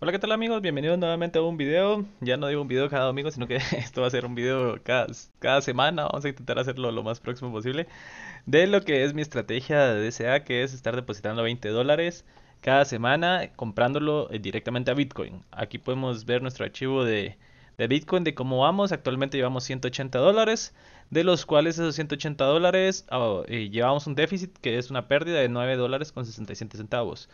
Hola qué tal amigos, bienvenidos nuevamente a un video, ya no digo un video cada domingo sino que esto va a ser un video cada, cada semana, vamos a intentar hacerlo lo más próximo posible de lo que es mi estrategia de DSA, que es estar depositando 20 dólares cada semana comprándolo eh, directamente a Bitcoin, aquí podemos ver nuestro archivo de, Bitcoin de cómo vamos, actualmente llevamos 180 dólares de los cuales esos 180 dólares ah, eh, llevamos un déficit que es una pérdida de 9 dólares con 67 centavos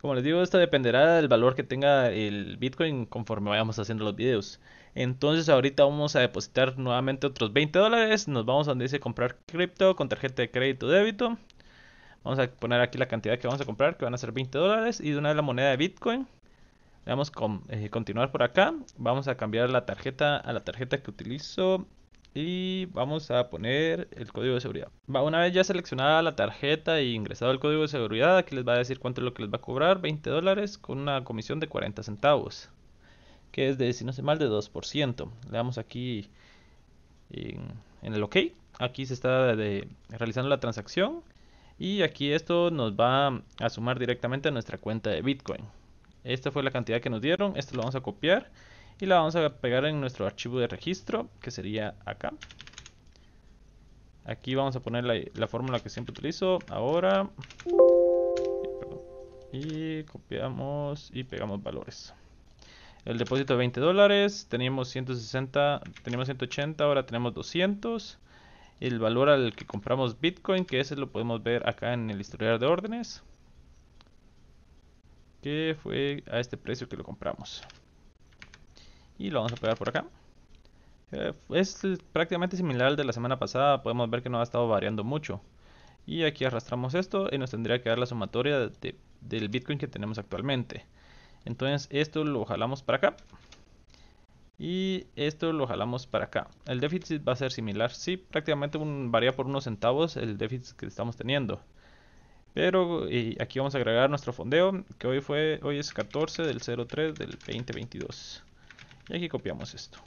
como les digo, esto dependerá del valor que tenga el Bitcoin conforme vayamos haciendo los videos. Entonces ahorita vamos a depositar nuevamente otros 20 dólares. Nos vamos a donde dice comprar cripto con tarjeta de crédito débito. Vamos a poner aquí la cantidad que vamos a comprar, que van a ser 20 dólares. Y de una de la moneda de Bitcoin. vamos a con, eh, continuar por acá. Vamos a cambiar la tarjeta a la tarjeta que utilizo y vamos a poner el código de seguridad. Va, una vez ya seleccionada la tarjeta e ingresado el código de seguridad, aquí les va a decir cuánto es lo que les va a cobrar, 20 dólares con una comisión de 40 centavos, que es de, si no sé mal, de 2%. Le damos aquí en, el OK, aquí se está realizando la transacción y aquí esto nos va a sumar directamente a nuestra cuenta de Bitcoin. Esta fue la cantidad que nos dieron, esto lo vamos a copiar y la vamos a pegar en nuestro archivo de registro que sería acá aquí vamos a poner la, fórmula que siempre utilizo ahora y copiamos y pegamos valores el depósito de 20 dólares teníamos 160 teníamos 180 ahora tenemos 200 el valor al que compramos bitcoin que ese lo podemos ver acá en el historial de órdenes que fue a este precio que lo compramos y lo vamos a pegar por acá. Eh, es prácticamente similar al de la semana pasada. Podemos ver que no ha estado variando mucho. Y aquí arrastramos esto y nos tendría que dar la sumatoria del Bitcoin que tenemos actualmente. Entonces esto lo jalamos para acá. Y esto lo jalamos para acá. El déficit va a ser similar. Sí, prácticamente varía por unos centavos el déficit que estamos teniendo. Pero aquí vamos a agregar nuestro fondeo, que hoy fue hoy es 14 del 03 del 2022. Y aquí copiamos esto.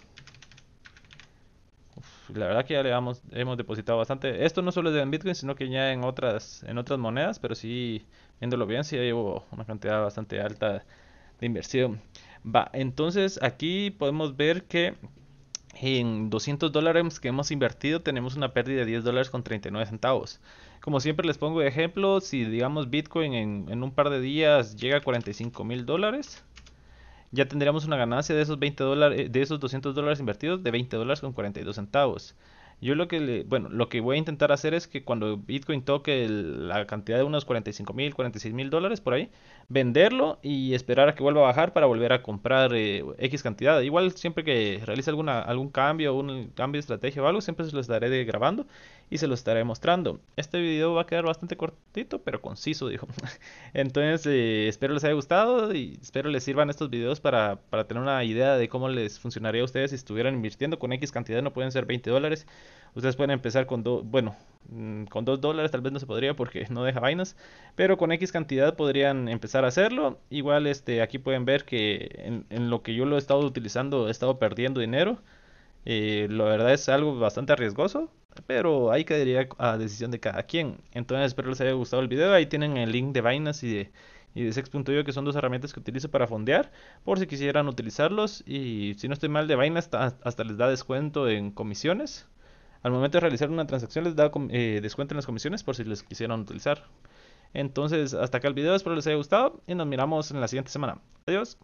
la verdad que ya le hemos, hemos, depositado bastante. Esto no solo es en Bitcoin, sino que ya en otras, en otras monedas, pero sí, viéndolo bien, sí ya llevo una cantidad bastante alta de inversión. Va, entonces aquí podemos ver que en 200 dólares que hemos invertido tenemos una pérdida de 10 dólares con 39 centavos. Como siempre les pongo de ejemplo, si digamos Bitcoin en, en un par de días llega a 45 mil dólares, ya tendríamos una ganancia de esos 20 dólares, eh, de esos 200 dólares invertidos de 20 dólares con 42 centavos. Yo lo que, bueno, lo que voy a intentar hacer es que cuando Bitcoin toque la cantidad de unos 45 mil, 46 mil dólares por ahí, venderlo y esperar a que vuelva a bajar para volver a comprar eh, X cantidad. Igual siempre que realice alguna, algún cambio, un cambio de estrategia o algo, siempre se los estaré grabando y se lo estaré mostrando. Este video va a quedar bastante cortito, pero conciso, dijo. Entonces, eh, espero les haya gustado y espero les sirvan estos videos para, tener una idea de cómo les funcionaría a ustedes si estuvieran invirtiendo con X cantidad, no pueden ser 20 dólares. Ustedes pueden empezar con, mm, dos, bueno, con 2 dólares tal vez no se podría porque no deja vainas, pero con X cantidad podrían empezar a hacerlo. Igual este, aquí pueden ver que en, lo que yo lo he estado utilizando he estado perdiendo dinero. Eh, la verdad es algo bastante arriesgoso, pero ahí quedaría a decisión de cada quien. Entonces espero les haya gustado el video. Ahí tienen el link de vainas y de, y de Sex.io que son dos herramientas que utilizo para fondear. Por si quisieran utilizarlos. Y si no estoy mal de vainas hasta, les da descuento en comisiones. Al momento de realizar una transacción les da eh, descuento en las comisiones por si les quisieran utilizar. Entonces hasta acá el video. Espero les haya gustado. Y nos miramos en la siguiente semana. Adiós.